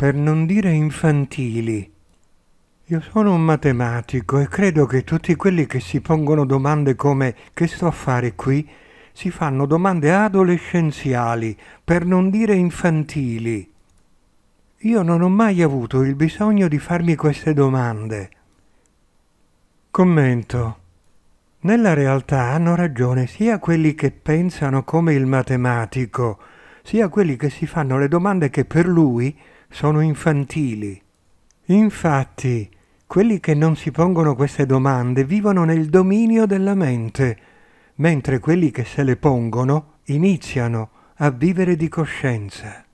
per non dire infantili. Io sono un matematico e credo che tutti quelli che si pongono domande come che sto a fare qui si fanno domande adolescenziali, per non dire infantili. Io non ho mai avuto il bisogno di farmi queste domande. Commento. Nella realtà hanno ragione sia quelli che pensano come il matematico, sia quelli che si fanno le domande che per lui sono infantili. Infatti, quelli che non si pongono queste domande vivono nel dominio della mente, mentre quelli che se le pongono iniziano a vivere di coscienza.